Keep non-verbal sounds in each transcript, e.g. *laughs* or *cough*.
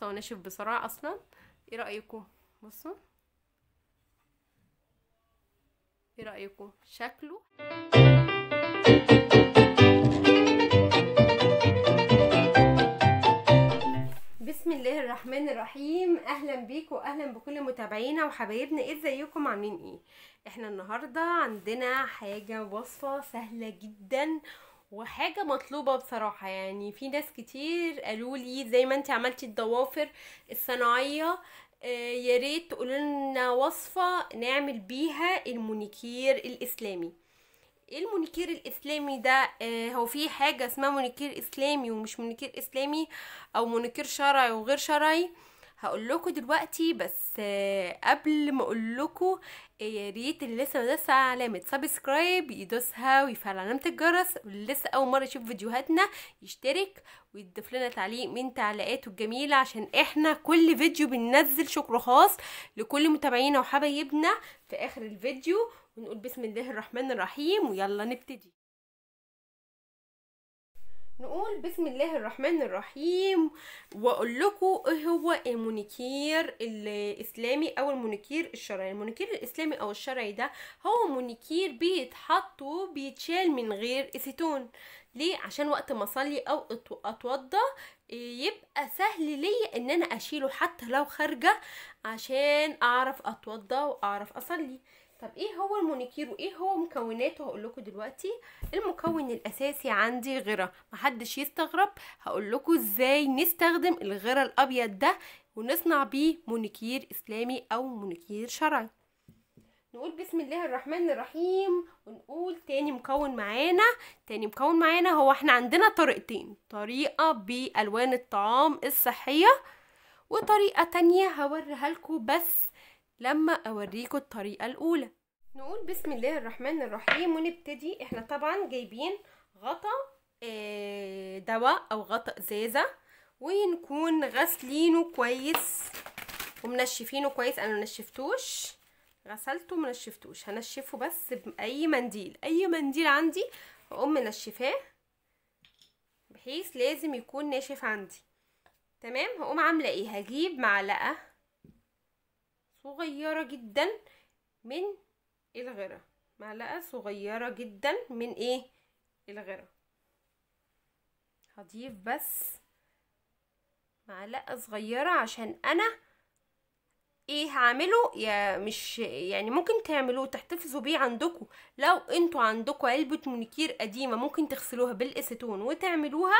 لسه هو ناشف بسرعه اصلا ايه رايكم بصوا ايه رايكم شكله بسم الله الرحمن الرحيم اهلا بيك واهلا بكل متابعينا وحبايبنا ازيكم إيه عاملين ايه احنا النهارده عندنا حاجه وصفه سهله جدا وحاجة مطلوبة بصراحة يعني في ناس كتير قالوا لي زي ما انت عملتي الضوافر الصناعية آه، يا ريت لنا وصفة نعمل بيها المونيكير الإسلامي ايه المونيكير الاسلامي ده آه، هو في حاجه اسمها مونيكير اسلامي ومش مونيكير اسلامي او مونيكير شرعي وغير شرعي هقول لكم دلوقتي بس آه، قبل ما اقول لكم يا ريت اللي لسه ما دوس على علامه سبسكرايب يدوسها ويفعل علامه الجرس واللي لسه اول مره يشوف فيديوهاتنا يشترك ويضيف لنا تعليق من تعليقاته الجميله عشان احنا كل فيديو بننزل شكر خاص لكل متابعينا وحبايبنا في اخر الفيديو ونقول بسم الله الرحمن الرحيم ويلا نبتدي نقول بسم الله الرحمن الرحيم واقول لكم ايه هو المونيكير الاسلامي او المونيكير الشرعي المونيكير الاسلامي او الشرعي ده هو مونيكير بيتحط وبيتشال من غير اسيتون ليه عشان وقت ما اصلي او اتوضى آه، يبقى سهل ليا ان انا اشيله حتى لو خارجه عشان اعرف اتوضى واعرف اصلي طب ايه هو المونيكير وايه هو مكوناته هقول لكم دلوقتي المكون الاساسي عندي غيره محدش يستغرب هقول لكم ازاي نستخدم الغيره الابيض ده ونصنع بيه مونيكير اسلامي او مونيكير شرعي نقول بسم الله الرحمن الرحيم ونقول تاني مكون معانا تاني مكون معانا هو احنا عندنا طريقتين طريقة بألوان الطعام الصحية وطريقة تانية هوريها لكم بس لما أوريكم الطريقة الأولى نقول بسم الله الرحمن الرحيم ونبتدي احنا طبعا جايبين غطا آه، دواء أو غطا إزازة ونكون غسلينه كويس ومنشفينه كويس أنا منشفتوش غسلته منشفتوش هنشفه بس بأي منديل أي منديل عندي هقوم منشفاه بحيث لازم يكون ناشف عندي تمام هقوم عامله ايه هجيب معلقه صغيرة جدا من الغرة معلقة صغيرة جدا من ايه الغرة هضيف بس معلقة صغيرة عشان انا ايه هعمله يا مش يعني ممكن تعملوه تحتفظوا بيه عندكم لو انتوا عندكم علبة مونيكير قديمة ممكن تغسلوها بالاسيتون وتعملوها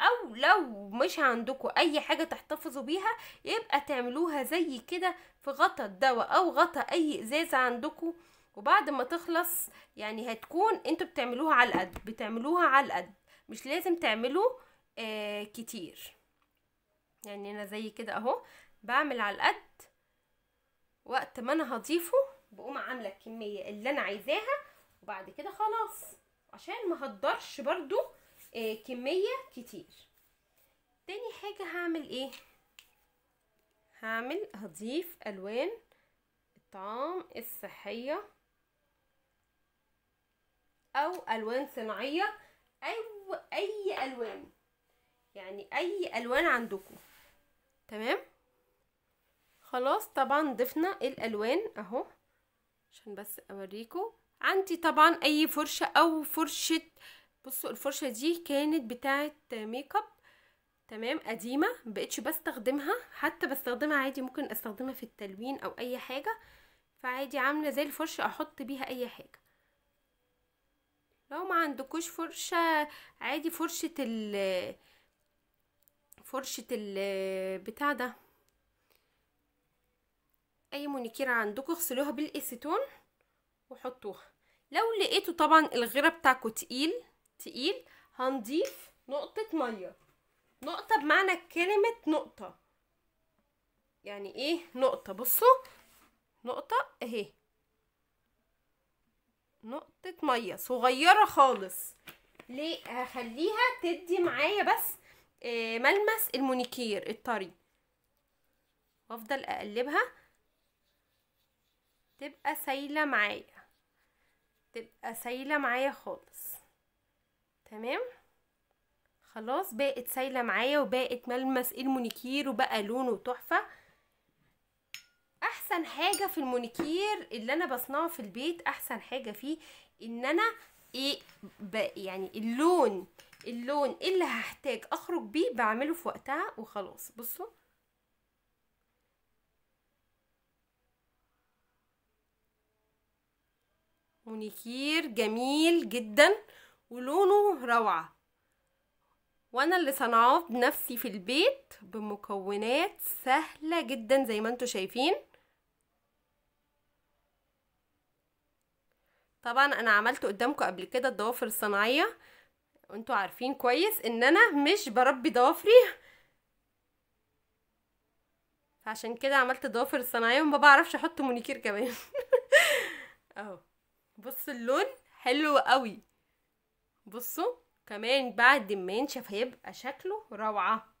او لو مش عندكم اي حاجه تحتفظوا بيها يبقى تعملوها زي كده في غطا الدواء او غطا اي ازازه عندكم وبعد ما تخلص يعني هتكون انتوا بتعملوها على القد بتعملوها على القد مش لازم تعملوا آه كتير يعني انا زي كده اهو بعمل على القد وقت ما انا هضيفه بقوم عامله الكميه اللي انا عايزاها وبعد كده خلاص عشان ما هقدرش برضو آه، كمية كتير تاني حاجة هعمل ايه هعمل هضيف الوان الطعام الصحية او الوان صناعية او اي الوان يعني اي الوان عندكم تمام خلاص طبعا ضفنا الالوان اهو عشان بس اوريكم عندي طبعا اي فرشة او فرشة آه بصوا الفرشه دي كانت بتاعه ميك اب تمام قديمه مبقتش بستخدمها حتى بستخدمها عادي ممكن استخدمها في التلوين او اي حاجه فعادي عامله زي الفرشه احط بيها اي حاجه لو ما عندكوش فرشه عادي فرشه ال فرشه ال بتاع ده اي مونيكير عندكم اغسلوها بالاسيتون وحطوها لو لقيتوا طبعا الغيره بتاعكوا تقيل تقيل هنضيف نقطة مية نقطة بمعنى كلمة نقطة يعني ايه نقطة بصوا نقطة اهي نقطة مية صغيرة خالص ليه هخليها تدي معايا بس آه ملمس المونيكير الطري وافضل اقلبها تبقى سايله معايا تبقى سايله معايا خالص خلاص بقت سايله معايا وبقت ملمس المونيكير وبقى لونه تحفه احسن حاجه في المونيكير اللي انا بصنعه في البيت احسن حاجه فيه ان انا ايه يعني اللون اللون اللي هحتاج اخرج بيه بعمله في وقتها وخلاص بصوا مونيكير جميل جدا ولونه روعه وانا اللي صنعاه بنفسي في البيت بمكونات سهلة جدا زي ما انتم شايفين طبعا انا عملت قدامكم قبل كده الضوافر الصناعية وانتوا عارفين كويس ان انا مش بربي ضوافري فعشان كده عملت الضوافر الصناعية وما بعرفش احط مونيكير كمان *laughs* اهو بصوا اللون حلو قوي بصوا كمان بعد ما ينشف هيبقى شكله روعة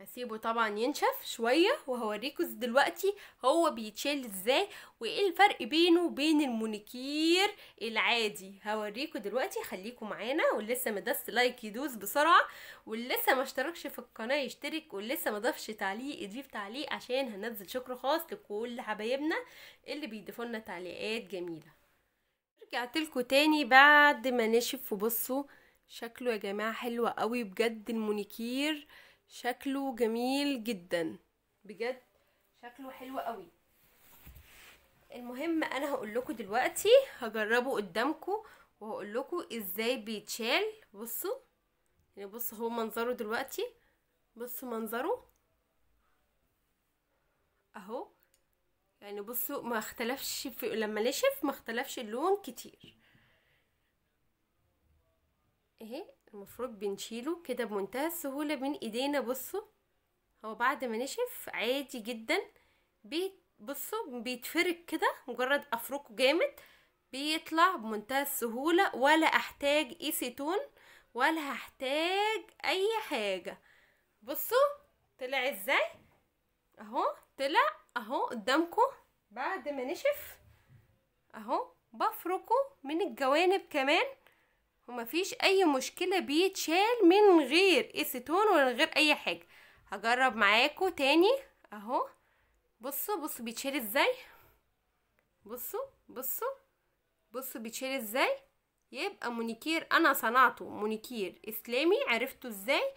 هسيبه طبعا ينشف شوية وهوريكم دلوقتي هو بيتشال ازاي وايه الفرق بينه وبين المونيكير العادي هوريكم دلوقتي خليكم معانا ولسه مدس لايك يدوس بسرعة ولسه ما اشتركش في القناة يشترك ولسه ما ضافش تعليق يضيف تعليق عشان هنزل شكر خاص لكل حبايبنا اللي بيدفونا تعليقات جميلة رجعت لكم تاني بعد ما نشف وبصوا شكله يا جماعه حلو قوي بجد المونيكير شكله جميل جدا بجد شكله حلو قوي المهم انا هقول لكم دلوقتي هجربه قدامكم وهقول لكم ازاي بيتشال بصوا يعني بصوا هو منظره دلوقتي بصوا منظره اهو يعني بصوا ما اختلفش في لما نشف ما اختلفش اللون كتير اهي المفروض بنشيله كده بمنتهى السهولة بين ايدينا بصوا هو بعد ما نشف عادي جدا بصوا بيتفرك كده مجرد افركه جامد بيطلع بمنتهى السهولة ولا احتاج ايسيتون ولا هحتاج اي حاجة بصوا طلع ازاي اهو طلع اهو قدامكم بعد ما نشف اهو بفركه من الجوانب كمان ومفيش اي مشكلة بيتشال من غير اسيتون ولا من غير اي حاجة هجرب معاكو تاني اهو بصوا بصوا بيتشال ازاي بصوا بصوا بصوا بيتشال ازاي يبقى مونيكير انا صنعته مونيكير اسلامي عرفته ازاي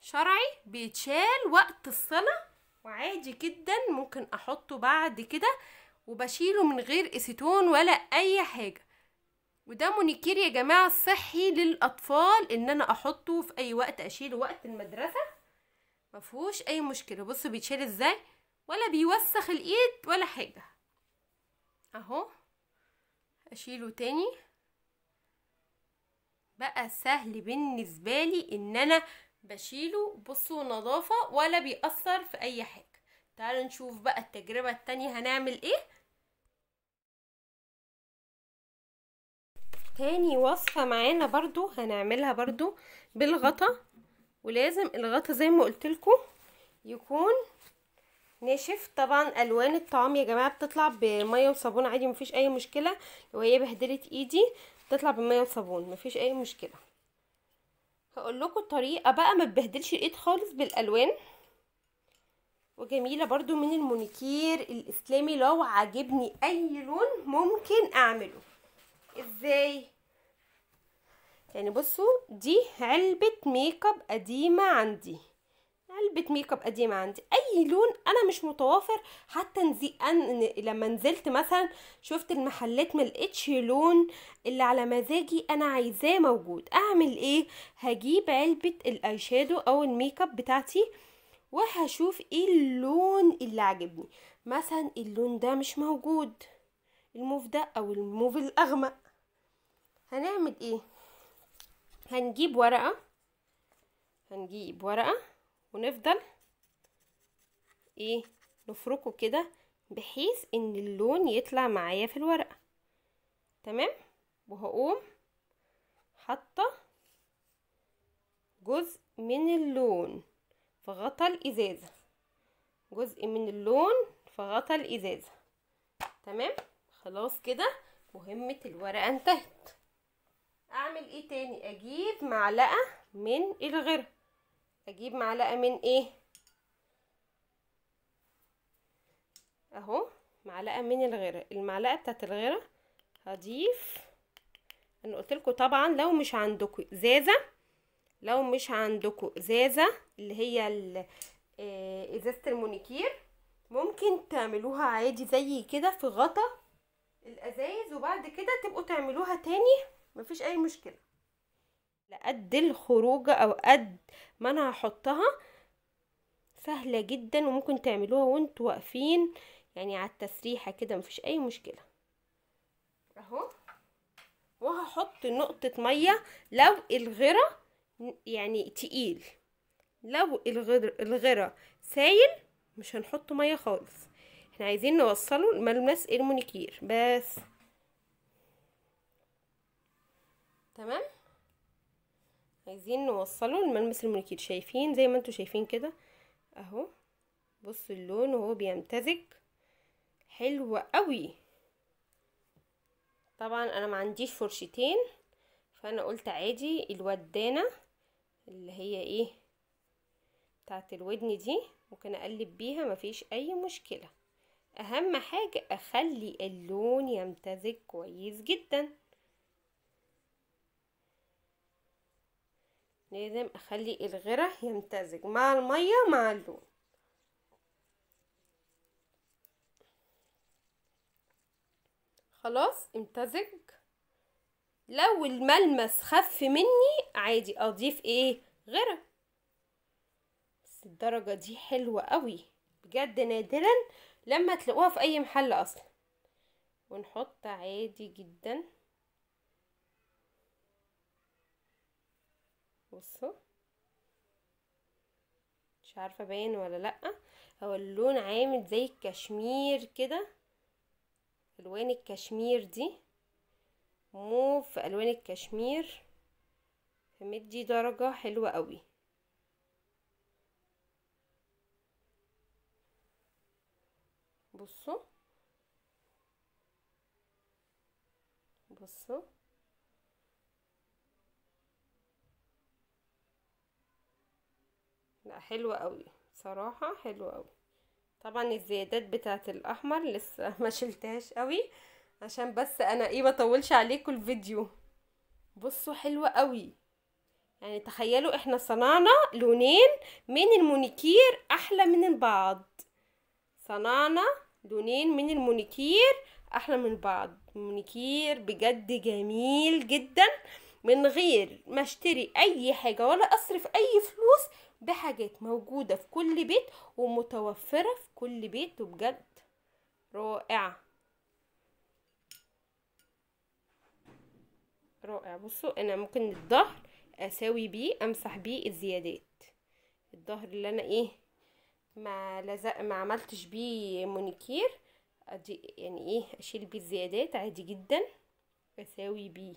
شرعي بيتشال وقت الصلاه وعادي جدا ممكن احطه بعد كده وبشيله من غير اسيتون ولا اي حاجه وده مونيكير يا جماعه صحي للاطفال ان انا احطه في اي وقت اشيله وقت المدرسه مفهوش اي مشكله بصوا بيتشال ازاي ولا بيوسخ الايد ولا حاجه اهو اشيله تاني بقى سهل بالنسبه لي ان انا بشيله بصوا نظافة ولا بيأثر في أي حاجة تعالوا نشوف بقى التجربة التانية هنعمل ايه تاني وصفة معانا برضو هنعملها برضو بالغطا ولازم الغطا زي ما قلتلكوا يكون ناشف طبعا الوان الطعام يا جماعه بتطلع بميه وصابون عادي مفيش اي مشكله وهي بهدله ايدي بتطلع بميه وصابون مفيش اي مشكله هقول لكم الطريقه بقى ما تبهدلش الايد خالص بالالوان وجميله برضو من المونيكير الاسلامي لو عاجبني اي لون ممكن اعمله ازاي يعني بصوا دي علبه ميك اب قديمه عندي علبة ميك اب قديمة عندي أي لون أنا مش متوافر حتى نزي أن لما نزلت مثلا شفت المحلات ملقتش لون اللي على مزاجي أنا عايزاه موجود أعمل إيه هجيب علبة الاي شادو أو الميك اب بتاعتي وهشوف إيه اللون اللي عجبني مثلا اللون ده مش موجود الموف ده أو الموف الأغمق هنعمل إيه هنجيب ورقة هنجيب ورقة ونفضل ايه نفركه كده بحيث ان اللون يطلع معايا في الورقه تمام وهقوم حاطه جزء من اللون في غطا الازازه جزء من اللون في غطا الازازه تمام خلاص كده مهمه الورقه انتهت اعمل ايه تاني اجيب معلقه من الغرق اجيب معلقه من ايه اهو معلقه من الغيره المعلقه بتاعت الغيره هضيف انا قلت لكم طبعا لو مش عندكم ازازه لو مش عندكم ازازه اللي هي آه، ازازه المونيكير ممكن تعملوها عادي زي كده في غطا الازايز وبعد كده تبقوا تعملوها تاني مفيش اي مشكله لقد الخروجة او قد ما انا هحطها سهلة جدا وممكن تعملوها وانتوا واقفين يعني على التسريحة كده مفيش اي مشكلة اهو وهحط نقطة مية لو الغرة يعني تقيل لو الغرة سايل مش هنحط مية خالص احنا عايزين نوصله الملمس المونيكير بس تمام عايزين نوصله الملمس المونيكيت شايفين زي ما انتم شايفين كده اهو بصوا اللون وهو بيمتزج حلو قوي طبعا انا ما عنديش فرشتين فانا قلت عادي الودانه اللي هي ايه بتاعت الودن دي ممكن اقلب بيها مفيش اي مشكله اهم حاجه اخلي اللون يمتزج كويس جدا لازم اخلي الغره يمتزج مع الميه مع اللون خلاص امتزج لو الملمس خف مني عادي اضيف ايه غره بس الدرجة دي حلوة قوي بجد نادرا لما تلاقوها في اي محل اصلا ونحط عادي جدا بصوا مش عارفه باين ولا لا هو اللون عامل زي الكشمير كده الوان الكشمير دي موف في الوان الكشمير فمدي درجه حلوه قوي بصوا بصوا لا حلوة قوي صراحة حلوة قوي طبعا الزيادات بتاعت الاحمر لسه *laughs* ما شلتهاش قوي عشان بس انا ايه ما طولش عليكم الفيديو بصوا حلوة قوي يعني تخيلوا احنا صنعنا لونين من المونيكير احلى من بعض صنعنا لونين من المونيكير احلى من بعض مونيكير بجد جميل جدا من غير ما اشتري اي حاجة ولا اصرف اي فلوس دي حاجات موجودة في كل بيت ومتوفرة في كل بيت وبجد رائعة رائع بصوا انا ممكن الظهر اساوي بيه امسح بيه الزيادات الظهر اللي انا ايه ما لزق ما عملتش بيه مونيكير ادي يعني ايه اشيل بيه الزيادات عادي جدا اساوي بيه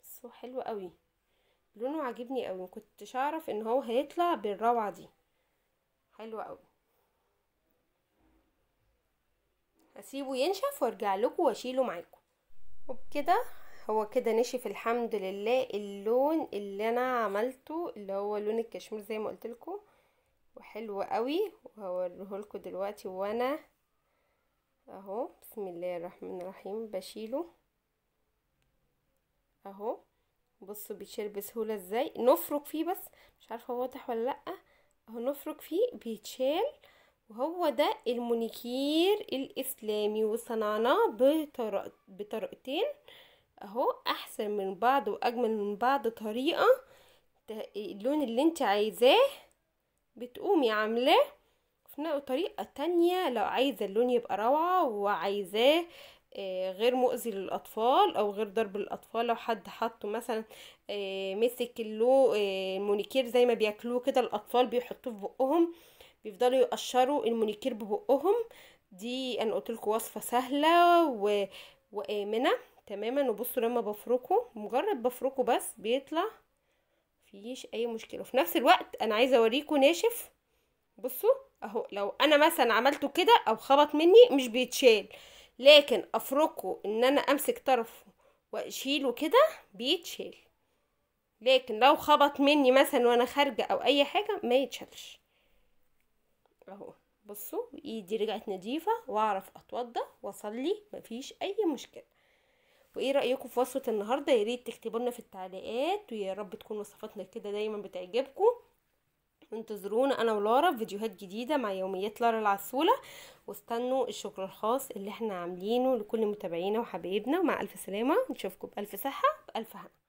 بصوا حلو قوي لونه عاجبني قوي مكنتش اعرف ان هو هيطلع بالروعه دي حلو قوي هسيبه ينشف وارجع لكم واشيله معاكم وبكده هو كده نشف الحمد لله اللون اللي انا عملته اللي هو لون الكشمير زي ما قلت لكم وحلو قوي وهوريه لكم دلوقتي وانا اهو بسم الله الرحمن الرحيم بشيله اهو بصوا بيتشال بسهولة ازاي نفرك فيه بس مش عارفة واضح ولا لأ اهو نفرك فيه بيتشال وهو ده المونيكير الإسلامي وصنعناه بطرق بطريقتين اهو احسن من بعض واجمل من بعض طريقة اللون اللي انت عايزاه بتقومي عاملاه في طريقة تانية لو عايزة اللون يبقى روعة وعايزاه آه، غير مؤذي للاطفال او غير ضرب للاطفال لو حد حطه مثلا آه، مسك له آه، المونيكير زي ما بياكلوه كده الاطفال بيحطوه في بقهم بيفضلوا يقشروا المونيكير ببقهم دي انا قلت لكم وصفه سهله و... وامنه تماما وبصوا لما بفركه مجرد بفركه بس بيطلع فيش اي مشكله وفي نفس الوقت انا عايزه اوريكم ناشف بصوا اهو لو انا مثلا عملته كده او خبط مني مش بيتشال لكن افركه ان انا امسك طرفه واشيله كده بيتشال لكن لو خبط مني مثلا وانا خارجه او اي حاجه ما يتشالش اهو بصوا ايدي رجعت نظيفه واعرف اتوضى واصلي مفيش اي مشكله وايه رايكم في وصفه النهارده يا ريت تكتبوا لنا في التعليقات ويا رب تكون وصفاتنا كده دايما بتعجبكم انتظرونا انا ولارا في فيديوهات جديده مع يوميات لارا العسوله واستنوا الشكر الخاص اللي احنا عاملينه لكل متابعينا وحبايبنا ومع الف سلامه نشوفكم بالف صحه بالف هنا